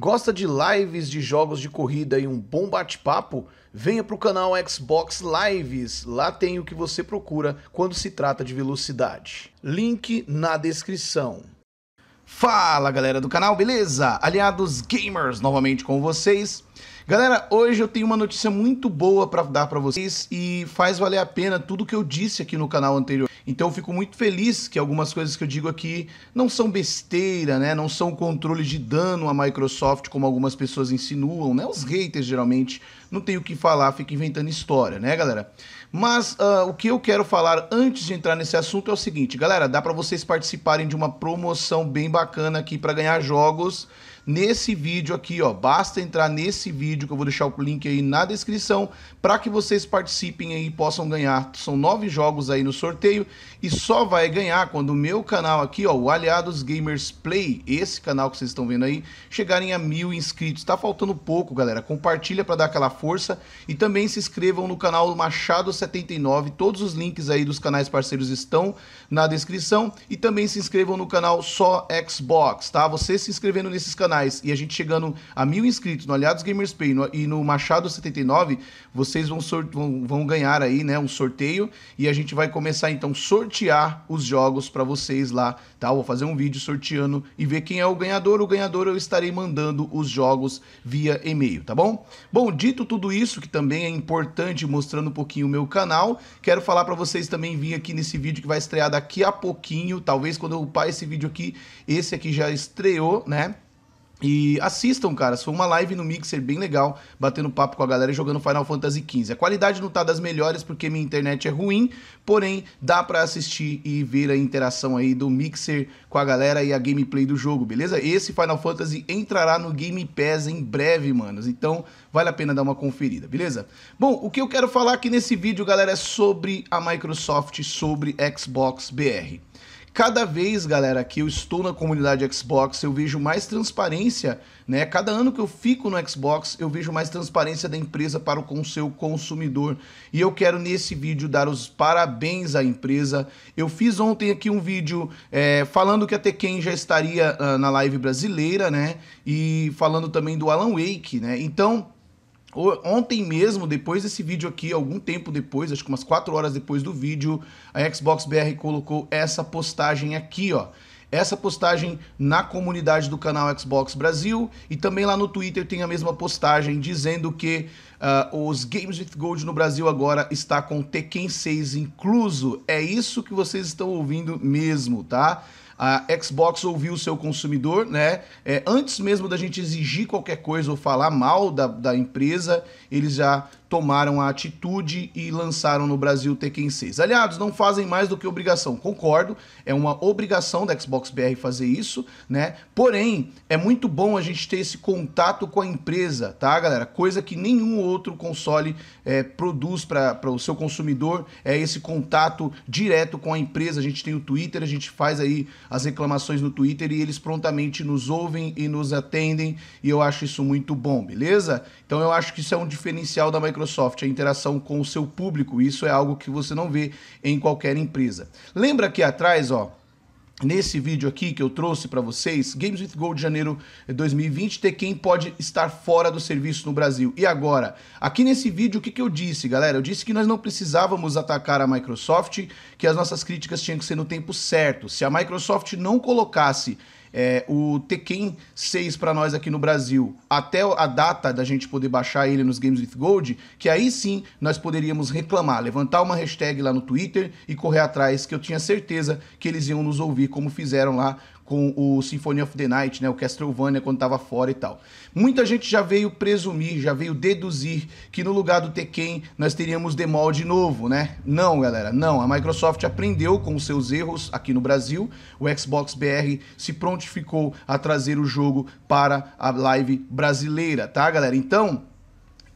Gosta de lives de jogos de corrida e um bom bate-papo? Venha para o canal Xbox Lives, lá tem o que você procura quando se trata de velocidade. Link na descrição. Fala galera do canal, beleza? Aliados Gamers novamente com vocês. Galera, hoje eu tenho uma notícia muito boa para dar para vocês e faz valer a pena tudo que eu disse aqui no canal anterior. Então eu fico muito feliz que algumas coisas que eu digo aqui não são besteira, né? Não são controle de dano à Microsoft, como algumas pessoas insinuam, né? Os haters geralmente não tem o que falar, fica inventando história, né, galera? Mas uh, o que eu quero falar antes de entrar nesse assunto é o seguinte, galera, dá para vocês participarem de uma promoção bem bacana aqui para ganhar jogos nesse vídeo aqui, ó. Basta entrar nesse vídeo que eu vou deixar o link aí na descrição para que vocês participem aí e possam ganhar. São nove jogos aí no sorteio e só vai ganhar quando o meu canal aqui, ó, o Aliados Gamers Play, esse canal que vocês estão vendo aí, chegarem a mil inscritos. Tá faltando pouco, galera. Compartilha para dar aquela força e também se inscrevam no canal Machado 79. Todos os links aí dos canais parceiros estão na descrição e também se inscrevam no canal Só Xbox, tá? Você se inscrevendo nesses canais e a gente chegando a mil inscritos no Aliados Gamers Pay e no Machado 79, vocês vão, vão, vão ganhar aí, né, um sorteio e a gente vai começar então sortear os jogos para vocês lá, tá? vou fazer um vídeo sorteando e ver quem é o ganhador. O ganhador eu estarei mandando os jogos via e-mail, tá bom? Bom, dito tudo isso, que também é importante mostrando um pouquinho o meu canal. Quero falar para vocês também vir aqui nesse vídeo que vai estrear daqui a pouquinho, talvez quando eu upar esse vídeo aqui, esse aqui já estreou, né? E assistam, cara. Foi uma live no Mixer bem legal, batendo papo com a galera e jogando Final Fantasy XV. A qualidade não tá das melhores porque minha internet é ruim, porém dá para assistir e ver a interação aí do Mixer com a galera e a gameplay do jogo, beleza? Esse Final Fantasy entrará no Game Pass em breve, manos. Então vale a pena dar uma conferida, beleza? Bom, o que eu quero falar aqui nesse vídeo, galera, é sobre a Microsoft, sobre Xbox BR cada vez, galera, que eu estou na comunidade Xbox, eu vejo mais transparência, né? Cada ano que eu fico no Xbox, eu vejo mais transparência da empresa para o seu consumidor. E eu quero nesse vídeo dar os parabéns à empresa. Eu fiz ontem aqui um vídeo é, falando que a Tekken já estaria uh, na live brasileira, né? E falando também do Alan Wake, né? Então Ontem mesmo, depois desse vídeo aqui, algum tempo depois, acho que umas 4 horas depois do vídeo, a Xbox BR colocou essa postagem aqui, ó. Essa postagem na comunidade do canal Xbox Brasil e também lá no Twitter tem a mesma postagem dizendo que uh, os Games with Gold no Brasil agora está com Tekken 6 incluso. É isso que vocês estão ouvindo mesmo, tá? A Xbox ouviu o seu consumidor, né? É, antes mesmo da gente exigir qualquer coisa ou falar mal da, da empresa, eles já tomaram a atitude e lançaram no Brasil o Tekken 6. Aliados não fazem mais do que obrigação, concordo, é uma obrigação da Xbox BR fazer isso, né? Porém, é muito bom a gente ter esse contato com a empresa, tá, galera? Coisa que nenhum outro console é, produz para o seu consumidor, é esse contato direto com a empresa. A gente tem o Twitter, a gente faz aí as reclamações no Twitter e eles prontamente nos ouvem e nos atendem e eu acho isso muito bom, beleza? Então eu acho que isso é um diferencial da Microsoft, a interação com o seu público. Isso é algo que você não vê em qualquer empresa. Lembra que atrás, ó, nesse vídeo aqui que eu trouxe para vocês, Games with Gold de janeiro 2020, ter quem pode estar fora do serviço no Brasil. E agora, aqui nesse vídeo, o que, que eu disse, galera? Eu disse que nós não precisávamos atacar a Microsoft, que as nossas críticas tinham que ser no tempo certo. Se a Microsoft não colocasse é, o Tekken 6 para nós aqui no Brasil, até a data da gente poder baixar ele nos Games with Gold, que aí sim nós poderíamos reclamar, levantar uma hashtag lá no Twitter e correr atrás, que eu tinha certeza que eles iam nos ouvir, como fizeram lá com o Symphony of the Night, né, o Castlevania quando estava fora e tal. Muita gente já veio presumir, já veio deduzir que no lugar do Tekken nós teríamos The Mall de novo, né? Não, galera, não. A Microsoft aprendeu com os seus erros aqui no Brasil. O Xbox BR se prontificou a trazer o jogo para a live brasileira, tá, galera? Então,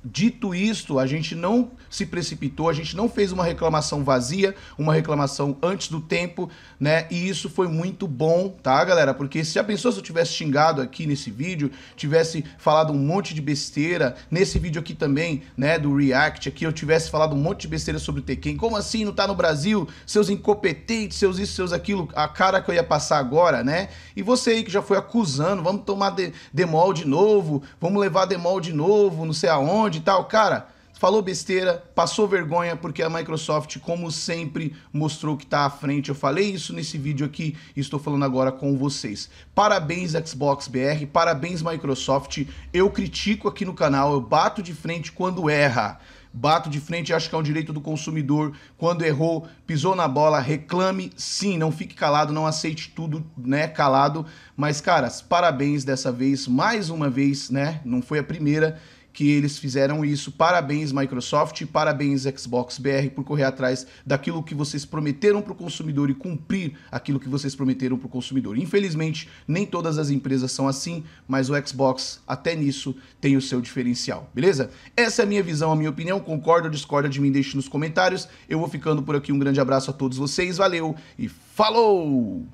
Dito isto, a gente não se precipitou, a gente não fez uma reclamação vazia, uma reclamação antes do tempo, né? E isso foi muito bom, tá, galera? Porque se já pensou se eu tivesse xingado aqui nesse vídeo, tivesse falado um monte de besteira, nesse vídeo aqui também, né, do React aqui, eu tivesse falado um monte de besteira sobre o Tekken. Como assim não tá no Brasil? Seus incompetentes, seus isso, seus aquilo, a cara que eu ia passar agora, né? E você aí que já foi acusando, vamos tomar de, demol de novo, vamos levar demol de novo, não sei aonde de tal, tá cara, falou besteira, passou vergonha, porque a Microsoft, como sempre, mostrou que está à frente. Eu falei isso nesse vídeo aqui e estou falando agora com vocês. Parabéns, Xbox BR, parabéns, Microsoft. Eu critico aqui no canal, eu bato de frente quando erra bato de frente, acho que é um direito do consumidor. Quando errou, pisou na bola, reclame sim, não fique calado, não aceite tudo, né, calado. Mas, caras, parabéns dessa vez, mais uma vez, né? Não foi a primeira que eles fizeram isso. Parabéns, Microsoft, parabéns, Xbox BR, por correr atrás daquilo que vocês prometeram para o consumidor e cumprir aquilo que vocês prometeram para o consumidor. Infelizmente, nem todas as empresas são assim, mas o Xbox, até nisso, tem o seu diferencial, beleza? Essa é a minha visão, a minha opinião. Concorda ou discorda de mim? Deixe nos comentários. Eu vou ficando por aqui. Um grande abraço a todos vocês, valeu e falou!